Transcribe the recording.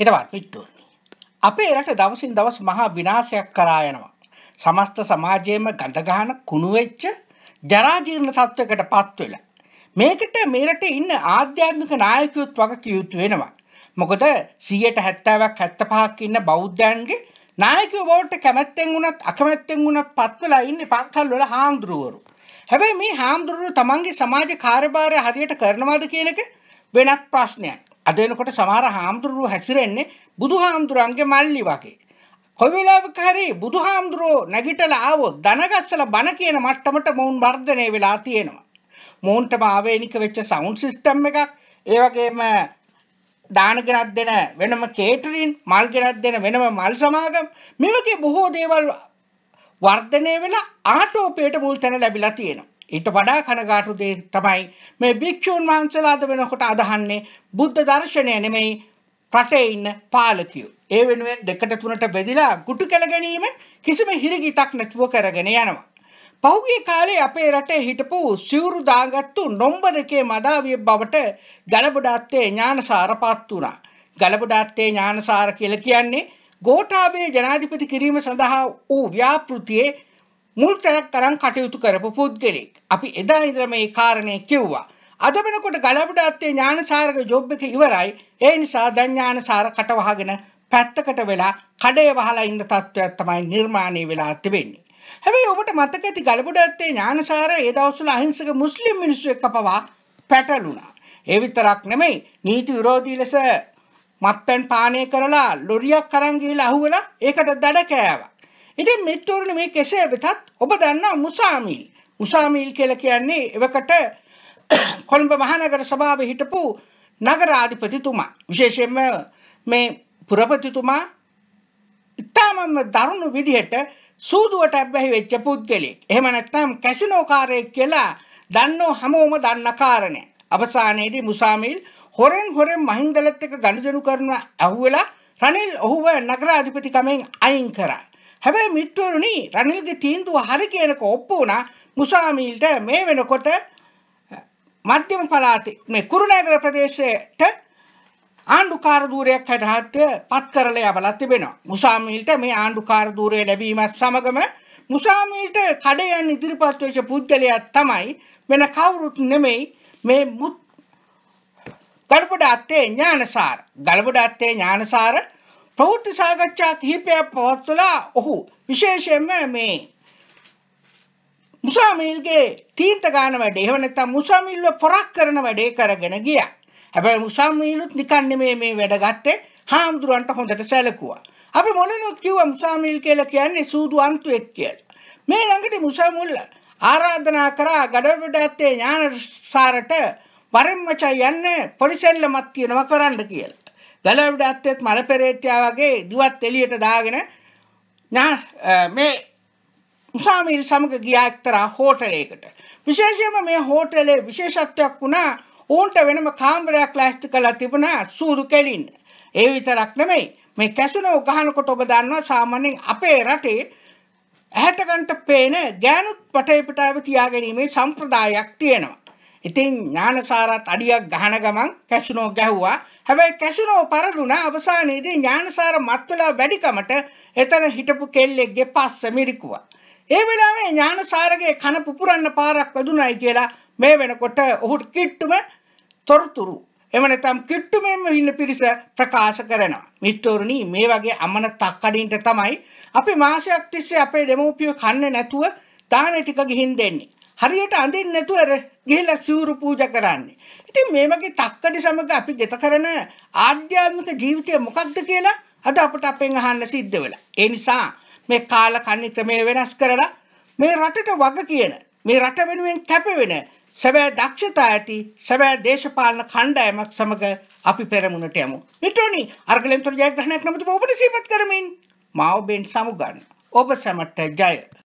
හිතවත් විට්ටුවනි. අපේ රට දවසින් දවස් මහා විනාශයක් කරා යනවා. සමස්ත සමාජයේම ගඳගහන කුණු වෙච්ච ජරාජීර්ණ තත්වයකට පත් වෙලා. මේකට මේ රටේ ඉන්න ආධ්‍යාත්මික නායකයොත් වගේ කියුතු වෙනවා. මොකද 170ක් 75ක් ඉන්න බෞද්ධයන්ගේ නායකයෝ බවට කැමැත්තෙන් වුණත් අකමැත්තෙන් වුණත් පත් වෙලා ඉන්නේ පන්සල් වල හාමුදුරුවරු. හැබැයි මේ හාමුදුරුවෝ තමන්ගේ සමාජ කාර්යභාරය හරියට කරනවද කියන එක වෙනත් ප්‍රශ්නයක්. අද වෙනකොට සමහර හාමුදුරුවෝ හැසිරෙන්නේ බුදුහාමුදුරන්ගේ මල්ලි වගේ. කොයි වෙලාවක හරි බුදුහාමුදුරුවෝ නැගිටලා ආවොත් දනගස්සලා බන කියන මට්ටමට මොවුන් වර්ධනය වෙලා තියෙනවා. මොවුන්ටම ආවේනික වෙච්ච සවුන්ඩ් සිස්ටම් එකක්, ඒ වගේම දාන ගෙනත් දෙන වෙනම කේටරින්, මල් ගෙනත් දෙන වෙනම මල් සමාගම්, මේ වගේ බොහෝ දේවල් වර්ධනය වෙලා ආටෝපයට මුල් තැන ලැබිලා තියෙනවා. ඊට වඩා කනගාටු දේ තමයි මේ භික්ෂුන් වහන්සේලාද වෙනකොට අදහන්නේ බුද්ධ දර්ශනය නෙමෙයි රටේ ඉන්න පාලකයෝ. ඒ වෙනුවෙන් දෙකට තුනට බෙදිලා ගුටු කැල ගැනීම කිසිම හිරිගිතක් නැතුව කරගෙන යනවා. පහුගිය කාලේ අපේ රටේ හිටපු සිවුරු දාගත්තු නොම්බරකේ මදාවිය බවට ගලබඩාත්තේ ඥානසාරපත් වුණා. ගලබඩාත්තේ ඥානසාර කියලා කියන්නේ ගෝඨාභය ජනාධිපති කිරීම සඳහා වූ ව්‍යාපෘතියේ මුල් තැනක් තරම් කටයුතු කරපු පුද්ගලෙක්. අපි එදා ඉඳලා මේ කාරණේ කිව්වා. අද වෙනකොට ගලබඩ අත්තේ ඥානසාරක ජොබ් එක ඉවරයි. ඒ නිසා දැන් ඥානසාර කට වහගෙන පැත්තකට වෙලා කඩේ වහලා ඉන්න තත්ත්වයක් තමයි නිර්මාණය වෙලා තිබෙන්නේ. හැබැයි ඔබට මතක ඇති ගලබඩ අත්තේ ඥානසාර ඒ දවස්වල අහිංසක මුස්ලිම් මිනිස්සු එක්ක පවා පැටළුණා. ඒ විතරක් නෙමෙයි නීති විරෝධී ලෙස මත්පැන් පානය කරලා ලොරියක් අරන් ගිහලා අහුවෙලා ඒකට දඩ කෑවා. ඉතින් මිත්‍රවරුනි මේ කෙසේ වෙතත් ඔබ දන්නා මුසාමිල් මුසාමිල් කියලා කියන්නේ එවකට කොළඹ මහනගර සභාවේ හිටපු නගරාධිපතිතුමා විශේෂයෙන්ම මේ පුරපතිතුමා ඉතාමම දරුණු විදිහට සූදුවට ඇබ්බැහි වෙච්ච පුද්ගලෙක්. එහෙම නැත්නම් කැසිනෝකාරයෙක් කියලා දන්නෝ හැමෝම දන්න කාරණේ. අවසානයේදී මුසාමිල් හොරෙන් හොරෙන් මහින්දලත් එක්ක ගනුදෙනු කරන අහුවෙලා රනිල් ඔහුව නගරාධිපතිකමෙන් අයින් කරා. හැබැයි මිත්‍රවරුනි රනිල්ගේ තීන්දුව හරි කියනක ඔප්පු වුණා මුසාමීල්ට මේ වෙනකොට මධ්‍යම පළාතේ මේ කුරුණෑගල ප්‍රදේශයට ආණ්ඩුකාර ධූරයක් හැටහට පත් කරලා යවලා තිබෙනවා. මුසාමීල්ට මේ ආණ්ඩුකාර ධූරය ලැබීමත් සමගම මුසාමීල්ට කඩයන් ඉදිරිපත් වෙච්ච පුද්ගලයා තමයි වෙන කවුරුත් නෙමෙයි මේ මුත් ගල්බඩ අත්තේ ඥානසාර. ගල්බඩ අත්තේ ඥානසාර ප්‍රවෘත්ති සාකච්ඡා කිහිපයක් පවත්වලා ඔහු විශේෂයෙන්ම මේ මුසාමිල්ගේ තීන්ත ගාන වැඩේ එහෙම නැත්නම් මුසාමිල්ව පොරක් කරන වැඩේ කරගෙන ගියා. හැබැයි මුසාමිලුත් නිකන් නෙමේ මේ වැඩ ගත්තේ හාමුදුරන්ට හොඳට සැලකුවා. අපි මොනනොත් කිව්වා මුසාමිල් කියලා කියන්නේ සූදු අන්තුෙක් කියලා. මේ ළඟට මුසාමුල්ල ආරාධනා කරා ගඩොල්වැඩ ඇත්තේ ඥානසාරට වරෙන් මචං යන්න පොලිසෙල්ලමක් තියෙනවා කරන්න කියලා. ගලවඩ අත්තෙත් මල පෙරේත්‍යා වගේ දිවත් එලියට දාගෙන මේ උසාමීල් සමග ගියා එක්තරා හෝටලයකට. විශේෂයෙන්ම මේ හෝටලේ විශේෂත්වයක් වුණා ඔවුන්ට වෙනම කාමරයක් ලෑස්ති කළා තිබුණා සූදු කෙලින්න. ඒ විතරක් නෙමෙයි මේ කැසිනෝ ගහනකොට ඔබ දන්නවා සාමාන්‍යයෙන් අපේ රටේ ඇහැට ගන්ට පේන ගෑනුත් පටේ පිටාව තියාගැනීමේ සම්ප්‍රදායක් තියෙනවා. ඉතින් ඥානසාරත් අඩියක් ගහන ගමන් කැසිනෝ ගැහුවා. හැබැයි කැසිනෝ පරදුනා අවසානයේදී ඥානසාර මත් වෙලා වැඩිකමට එතන හිටපු කෙල්ලෙක්ගේ පස්ස මිරිකුවා. ඒ වෙලාවේ ඥානසාරගේ කන පුපුරන්න පාරක් වැදුනායි කියලා මේ වෙනකොට ඔහුට කිට්ටුම තොරතුරු එම නැත්නම් කිට්ටුමෙන්ම ඉන්න පිරිස ප්‍රකාශ කරනවා. මිත්‍රෝරුනි මේ වගේ අමන තක්කඩින්ට තමයි අපි මාසයක් තිස්සේ අපේ දෙමව්පියෝ කන්නේ නැතුව දාන ටික ගිහින් දෙන්නේ. හරියට අඳින්න නැතුව ගිහිල්ලා සිවුරු පූජා කරන්නේ. ඉතින් මේ වගේ තක්කඩි සමග අපි ගත කරන ආධ්‍යාත්මික ජීවිතය මොකක්ද කියලා අද අපට අපෙන් අහන්න සිද්ධ වෙලා. ඒ නිසා මේ කාල කන්නි ක්‍රමය වෙනස් කරලා මේ රටට වග කියන මේ රට වෙනුවෙන් කැප වෙන සැබෑ දක්ෂතා ඇති සැබෑ දේශපාලන කණ්ඩායමක් සමග අපි පෙරමුණට යමු. මිටෝනි අර්ගලෙන්තර ජයග්‍රහණයක් නමතුම ඔබට සීපත් කරමින් මා ඔබෙන් සමුගන්න. ඔබ සැමට ජය.